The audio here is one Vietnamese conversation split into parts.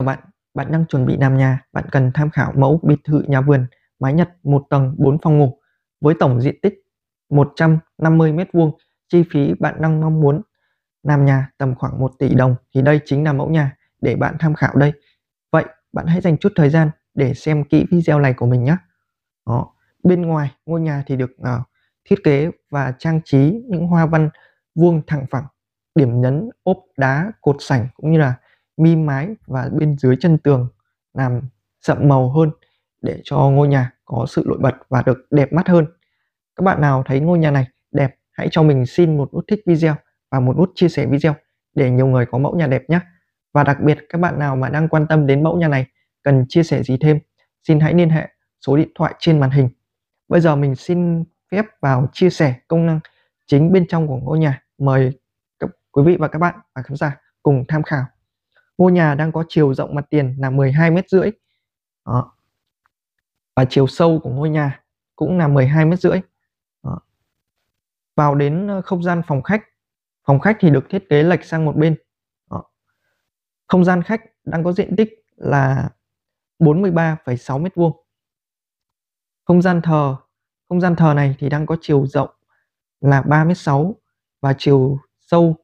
Vâng bạn, bạn đang chuẩn bị làm nhà, bạn cần tham khảo mẫu biệt thự nhà vườn mái Nhật 1 tầng 4 phòng ngủ với tổng diện tích 150 m2, chi phí bạn đang mong muốn làm nhà tầm khoảng 1 tỷ đồng thì đây chính là mẫu nhà để bạn tham khảo đây. Vậy bạn hãy dành chút thời gian để xem kỹ video này của mình nhé. Đó. Bên ngoài ngôi nhà thì được uh, thiết kế và trang trí những hoa văn vuông thẳng phẳng, điểm nhấn ốp đá, cột sảnh cũng như là mi mái và bên dưới chân tường làm sậm màu hơn để cho ngôi nhà có sự nổi bật và được đẹp mắt hơn. Các bạn nào thấy ngôi nhà này đẹp hãy cho mình xin một nút thích video và một nút chia sẻ video để nhiều người có mẫu nhà đẹp nhé. Và đặc biệt các bạn nào mà đang quan tâm đến mẫu nhà này cần chia sẻ gì thêm xin hãy liên hệ số điện thoại trên màn hình. Bây giờ mình xin phép vào chia sẻ công năng chính bên trong của ngôi nhà. Mời các quý vị và các bạn và khán giả cùng tham khảo ngôi nhà đang có chiều rộng mặt tiền là 12 mét rưỡi đó. và chiều sâu của ngôi nhà cũng là 12 mét rưỡi vào đến ờ, không gian phòng khách phòng khách thì được thiết kế lệch sang một bên đó. không gian khách đang có diện tích là 43,6 mét vuông không gian thờ không gian thờ này thì đang có chiều rộng là 3 mét 6 và chiều sâu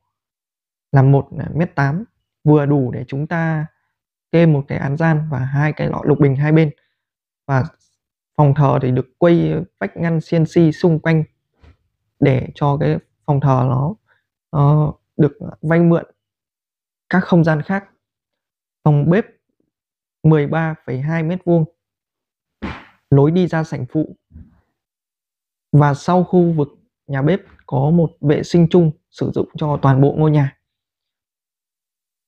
là 1 mét 8 vừa đủ để chúng ta kê một cái án gian và hai cái lọ lục bình hai bên và phòng thờ thì được quây vách ngăn CNC xung quanh để cho cái phòng thờ nó uh, được vay mượn các không gian khác phòng bếp 13,2 mét vuông lối đi ra sảnh phụ và sau khu vực nhà bếp có một vệ sinh chung sử dụng cho toàn bộ ngôi nhà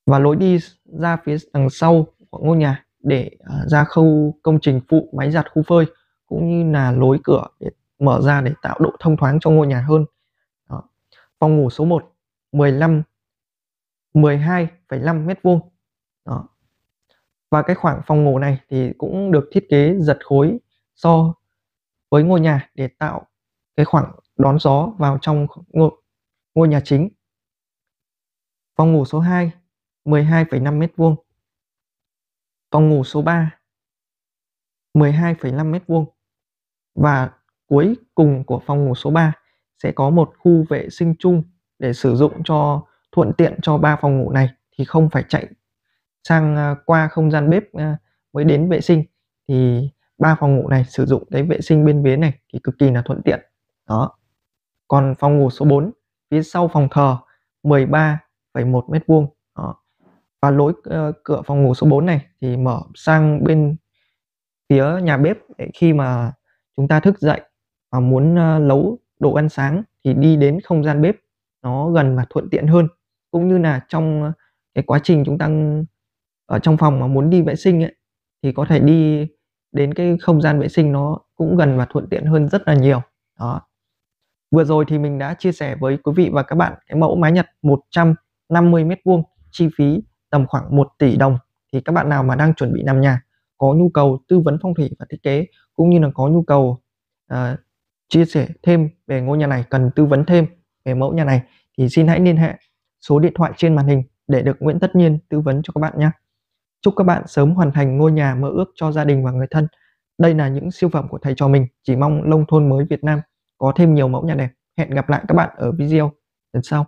và lối đi ra phía đằng sau của ngôi nhà để à, ra khâu công trình phụ máy giặt khu phơi cũng như là lối cửa để mở ra để tạo độ thông thoáng cho ngôi nhà hơn. Đó. Phòng ngủ số 1 15 12,5 mét vuông. Đó. Và cái khoảng phòng ngủ này thì cũng được thiết kế giật khối so với ngôi nhà để tạo cái khoảng đón gió vào trong ngôi, ngôi nhà chính. Phòng ngủ số 2 12,5 m2. Phòng ngủ số 3 12,5 m2 và cuối cùng của phòng ngủ số 3 sẽ có một khu vệ sinh chung để sử dụng cho thuận tiện cho ba phòng ngủ này thì không phải chạy sang à, qua không gian bếp à, mới đến vệ sinh thì ba phòng ngủ này sử dụng cái vệ sinh bên vế này thì cực kỳ là thuận tiện đó còn phòng ngủ số 4 phía sau phòng thờ 13,1 mét vuông và lối uh, cửa phòng ngủ số 4 này thì mở sang bên phía nhà bếp để khi mà chúng ta thức dậy và muốn uh, nấu đồ ăn sáng thì đi đến không gian bếp nó gần và thuận tiện hơn cũng như là trong cái quá trình chúng ta ở trong phòng mà muốn đi vệ sinh ấy, thì có thể đi đến cái không gian vệ sinh nó cũng gần và thuận tiện hơn rất là nhiều đó vừa rồi thì mình đã chia sẻ với quý vị và các bạn cái mẫu mái Nhật 150 mét vuông chi phí tầm khoảng 1 tỷ đồng thì các bạn nào mà đang chuẩn bị làm nhà có nhu cầu tư vấn phong thủy và thiết kế cũng như là có nhu cầu uh, chia sẻ thêm về ngôi nhà này cần tư vấn thêm về mẫu nhà này thì xin hãy liên hệ số điện thoại trên màn hình để được Nguyễn Tất Nhiên tư vấn cho các bạn nhé. Chúc các bạn sớm hoàn thành ngôi nhà mơ ước cho gia đình và người thân. Đây là những siêu phẩm của thầy cho mình, chỉ mong nông thôn mới Việt Nam có thêm nhiều mẫu nhà đẹp. Hẹn gặp lại các bạn ở video lần sau.